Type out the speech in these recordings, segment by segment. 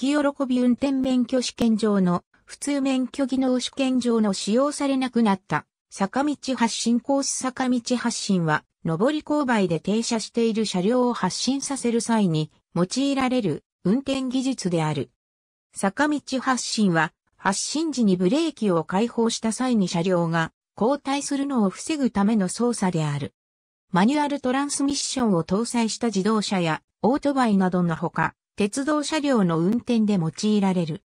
月喜び運転免許試験場の普通免許技能試験場の使用されなくなった坂道発進コース坂道発進は上り勾配で停車している車両を発進させる際に用いられる運転技術である。坂道発進は発進時にブレーキを解放した際に車両が後退するのを防ぐための操作である。マニュアルトランスミッションを搭載した自動車やオートバイなどのほか、鉄道車両の運転で用いられる。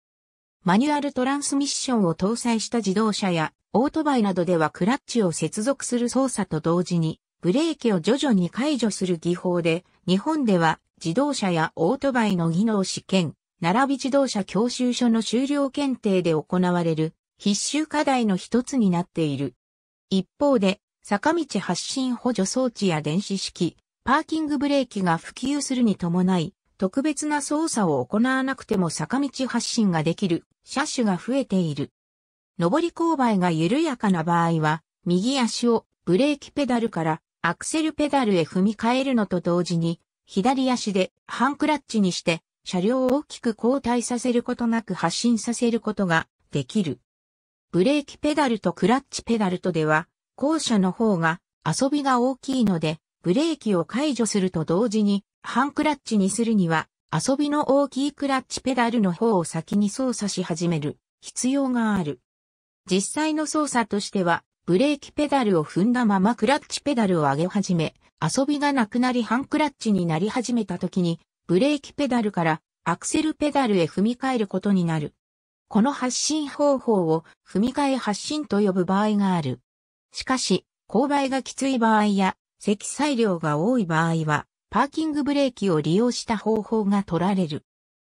マニュアルトランスミッションを搭載した自動車やオートバイなどではクラッチを接続する操作と同時にブレーキを徐々に解除する技法で日本では自動車やオートバイの技能試験、並び自動車教習所の修了検定で行われる必修課題の一つになっている。一方で坂道発進補助装置や電子式、パーキングブレーキが普及するに伴い特別な操作を行わなくても坂道発進ができる車種が増えている。上り勾配が緩やかな場合は、右足をブレーキペダルからアクセルペダルへ踏み替えるのと同時に、左足でハンクラッチにして車両を大きく後退させることなく発進させることができる。ブレーキペダルとクラッチペダルとでは、後者の方が遊びが大きいので、ブレーキを解除すると同時に半クラッチにするには、遊びの大きいクラッチペダルの方を先に操作し始める必要がある。実際の操作としては、ブレーキペダルを踏んだままクラッチペダルを上げ始め、遊びがなくなり半クラッチになり始めた時に、ブレーキペダルからアクセルペダルへ踏み替えることになる。この発進方法を踏み替え発進と呼ぶ場合がある。しかし、勾配がきつい場合や積載量が多い場合は、パーキングブレーキを利用した方法が取られる。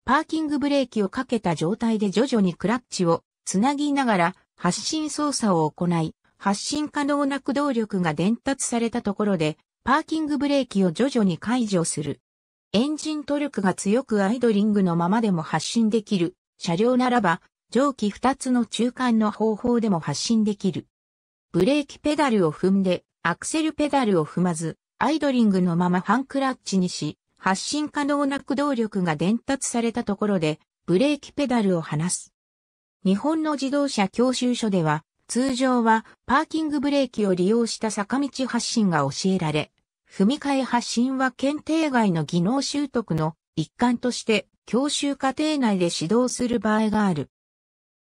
パーキングブレーキをかけた状態で徐々にクラッチをつなぎながら発進操作を行い、発進可能な駆動力が伝達されたところで、パーキングブレーキを徐々に解除する。エンジントルクが強くアイドリングのままでも発進できる車両ならば、蒸気2つの中間の方法でも発進できる。ブレーキペダルを踏んで、アクセルペダルを踏まず、アイドリングのままファンクラッチにし、発進可能な駆動力が伝達されたところで、ブレーキペダルを離す。日本の自動車教習所では、通常はパーキングブレーキを利用した坂道発進が教えられ、踏み替え発進は検定外の技能習得の一環として教習家程内で指導する場合がある。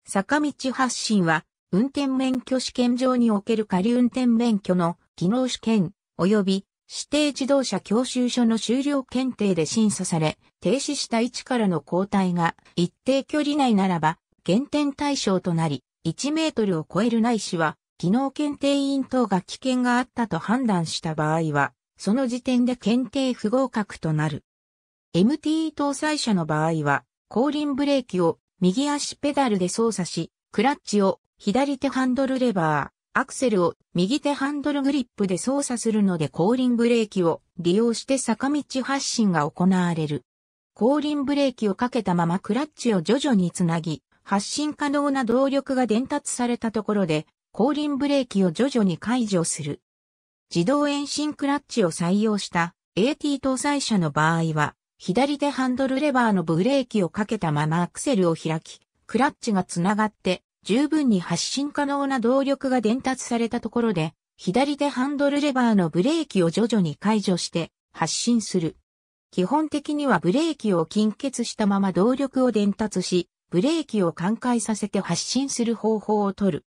坂道発進は運転免許試験場における仮運転免許の技能試験及び指定自動車教習所の終了検定で審査され、停止した位置からの交代が一定距離内ならば、減点対象となり、1メートルを超えるないしは、技能検定員等が危険があったと判断した場合は、その時点で検定不合格となる。MTE 搭載車の場合は、後輪ブレーキを右足ペダルで操作し、クラッチを左手ハンドルレバー、アクセルを右手ハンドルグリップで操作するので後輪ブレーキを利用して坂道発進が行われる。後輪ブレーキをかけたままクラッチを徐々につなぎ、発進可能な動力が伝達されたところで、後輪ブレーキを徐々に解除する。自動遠心クラッチを採用した AT 搭載車の場合は、左手ハンドルレバーのブレーキをかけたままアクセルを開き、クラッチがつながって十分に発進可能な動力が伝達されたところで、左手ハンドルレバーのブレーキを徐々に解除して発進する。基本的にはブレーキを緊結したまま動力を伝達し、ブレーキを寛解させて発進する方法を取る。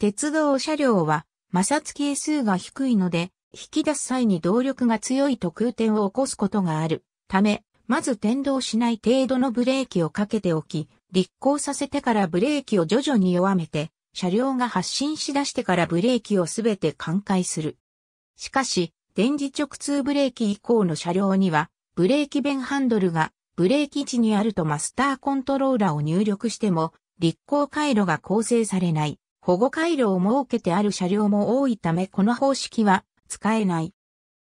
鉄道車両は摩擦係数が低いので、引き出す際に動力が強いと空転を起こすことがあるため、まず転動しない程度のブレーキをかけておき、立行させてからブレーキを徐々に弱めて、車両が発進し出してからブレーキをすべて寛解する。しかし、電磁直通ブレーキ以降の車両には、ブレーキ弁ハンドルがブレーキ値にあるとマスターコントローラーを入力しても、立行回路が構成されない、保護回路を設けてある車両も多いためこの方式は使えない。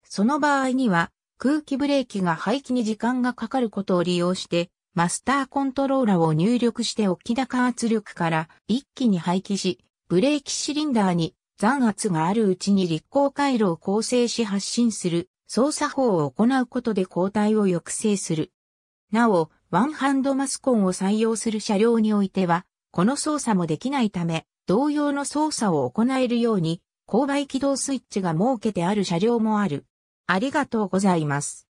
その場合には、空気ブレーキが排気に時間がかかることを利用して、マスターコントローラを入力して置き加圧力から一気に排気し、ブレーキシリンダーに残圧があるうちに立候回路を構成し発進する操作法を行うことで交代を抑制する。なお、ワンハンドマスコンを採用する車両においては、この操作もできないため、同様の操作を行えるように、勾配起動スイッチが設けてある車両もある。ありがとうございます。